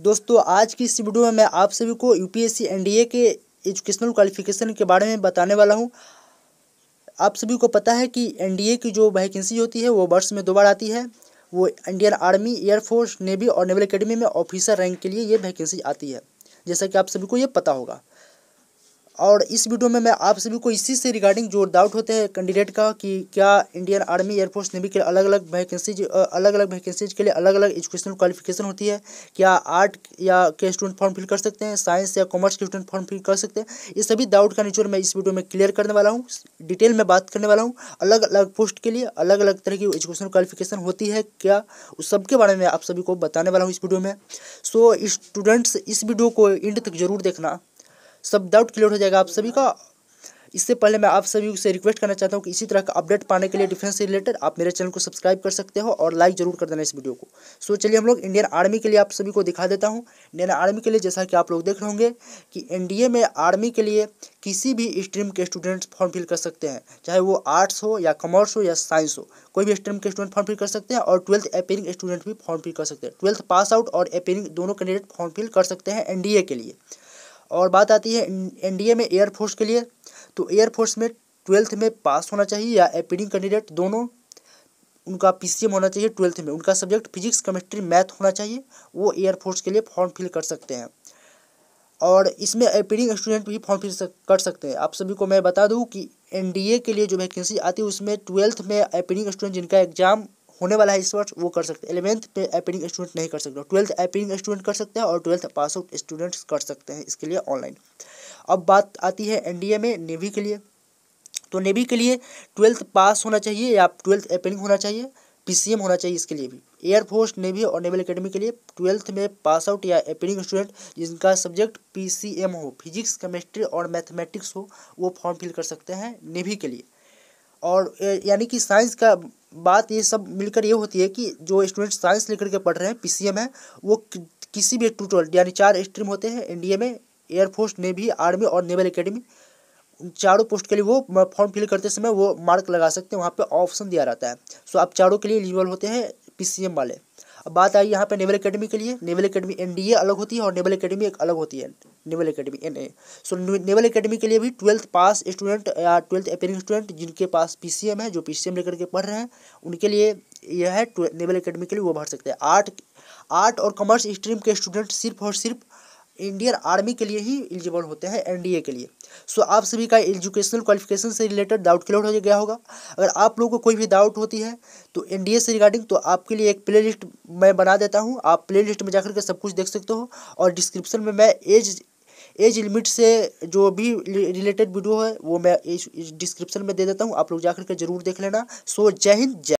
दोस्तों आज की इस वीडियो में मैं आप सभी को यूपीएससी एनडीए के एजुकेशनल क्वालिफिकेशन के बारे में बताने वाला हूं आप सभी को पता है कि एनडीए की जो वैकेंसी होती है वो वर्ष में दो बार आती है वो इंडियन आर्मी एयरफोर्स नेवी और नेवल अकेडमी में ऑफिसर रैंक के लिए ये वैकेंसी आती है जैसा कि आप सभी को ये पता होगा और इस वीडियो में मैं आप सभी को इसी से रिगार्डिंग जो डाउट होते हैं कैंडिडेट का कि क्या इंडियन आर्मी एयरफोर्स नेवी के अलग अलग वैकेंसीज अलग अलग वैकेंसीज के लिए अलग अलग एजुकेशनल क्वालिफिकेशन होती है क्या आर्ट या के स्टूडेंट फॉर्म फिल कर सकते हैं साइंस या कॉमर्स के स्टूडेंट फॉर्म फिल कर सकते हैं ये सभी डाउट का निचोर मैं इस वीडियो में क्लियर करने वाला हूँ डिटेल में बात करने वाला हूँ अलग अलग पोस्ट के लिए अलग अलग तरह की एजुकेशनल क्वालिफिकेशन होती है क्या उस सब के बारे में आप सभी को बताने वाला हूँ इस वीडियो में सो स्टूडेंट्स इस वीडियो को एंड तक जरूर देखना सब डाउट क्लियर हो जाएगा आप सभी का इससे पहले मैं आप सभी से रिक्वेस्ट करना चाहता हूँ कि इसी तरह का अपडेट पाने के लिए डिफेंस से रिलेटेड आप मेरे चैनल को सब्सक्राइब कर सकते हो और लाइक जरूर कर देना इस वीडियो को सो so, चलिए हम लोग इंडियन आर्मी के लिए आप सभी को दिखा देता हूँ इंडियन आर्मी के लिए जैसा कि आप लोग देख रहे होंगे कि एन में आर्मी के लिए किसी भी स्ट्रीम के स्टूडेंट्स फॉर्म फिल कर सकते हैं चाहे वो आर्ट्स हो या कॉमर्स हो या साइंस हो कोई भी स्ट्रीम के स्टूडेंट फॉर्म फिल कर सकते हैं और ट्वेल्थ अपेयरिंग स्टूडेंट भी फॉर्म फिल कर सकते हैं ट्वेल्थ पास आउट और अपेयरिंग दोनों कैंडिडेट फॉर्म फिल कर सकते हैं एन के लिए और बात आती है एन में एयरफोर्स के लिए तो एयरफोर्स में ट्वेल्थ में पास होना चाहिए या एपीडिंग कैंडिडेट दोनों उनका पी होना चाहिए ट्वेल्थ में उनका सब्जेक्ट फिजिक्स केमिस्ट्री मैथ होना चाहिए वो एयरफोर्स के लिए फॉर्म फिल कर सकते हैं और इसमें एपीडिंग स्टूडेंट भी फॉर्म फिल कर सकते हैं आप सभी को मैं बता दूं कि एनडीए के लिए जो वैकेंसी आती है उसमें ट्वेल्थ में एपीडिंग स्टूडेंट जिनका एग्ज़ाम होने वाला है इस वर्ष वो कर सकते हैं एलेवेंथ पे अपीयरिंग स्टूडेंट नहीं कर सकते ट्वेल्थ अपीयरिंग स्टूडेंट कर सकते हैं और ट्वेल्थ पास आउट स्टूडेंट्स कर सकते हैं इसके लिए ऑनलाइन अब बात आती है एनडीए में नेवी के लिए तो नेवी के लिए ट्वेल्थ पास होना चाहिए या ट्वेल्थ अपीयरिंग होना चाहिए पीसीएम होना चाहिए इसके लिए भी एयरफोर्स नेवी और नेवल अकेडमी के लिए ट्वेल्थ में पास आउट या अपीयरिंग स्टूडेंट जिनका सब्जेक्ट पीसीएम हो फिजिक्स केमिस्ट्री और मैथमेटिक्स हो वो फॉर्म फिल कर सकते हैं नेवी के लिए और यानी कि साइंस का बात ये सब मिलकर ये होती है कि जो स्टूडेंट साइंस लेकर के पढ़ रहे हैं पी है वो किसी भी टूटल यानी चार स्ट्रीम होते हैं इंडिया में एयरफोर्स नेवी आर्मी और नेवल एकेडमी चारों पोस्ट के लिए वो फॉर्म फिल करते समय वो मार्क लगा सकते हैं वहाँ पे ऑप्शन दिया रहता है सो आप चारों के लिए एलिजिबल होते हैं पीसीएम वाले अब बात आई यहाँ पे नेवल अकेडमी के लिए नेवल अकेडमी एन अलग होती है और नेवल अकेडमी एक अलग होती है naval academy N A so naval academy के लिए भी ट्वेल्थ पास स्टूडेंट या ट्वेल्थ अपेयरिंग स्टूडेंट जिनके पास पी है जो पी लेकर के पढ़ रहे हैं उनके लिए यह है नेवल अकेडमी के लिए वो भर सकते हैं आर्ट आर्ट और कॉमर्स स्ट्रीम के स्टूडेंट सिर्फ और सिर्फ इंडियन आर्मी के लिए ही एलिजिबल होते हैं एनडीए के लिए सो आप सभी का एजुकेशनल क्वालिफिकेशन से रिलेटेड डाउट क्लियर हो गया होगा अगर आप लोगों को कोई भी डाउट होती है तो एनडीए से रिगार्डिंग तो आपके लिए एक प्ले लिस्ट मैं बना देता हूँ आप प्ले लिस्ट में जाकर के सब कुछ देख सकते हो और डिस्क्रिप्शन में मैं एज एज लिमिट से जो भी रिलेटेड वीडियो है वो मैं डिस्क्रिप्शन में दे देता हूँ आप लोग जाकर के जरूर देख लेना सो जय हिंद जय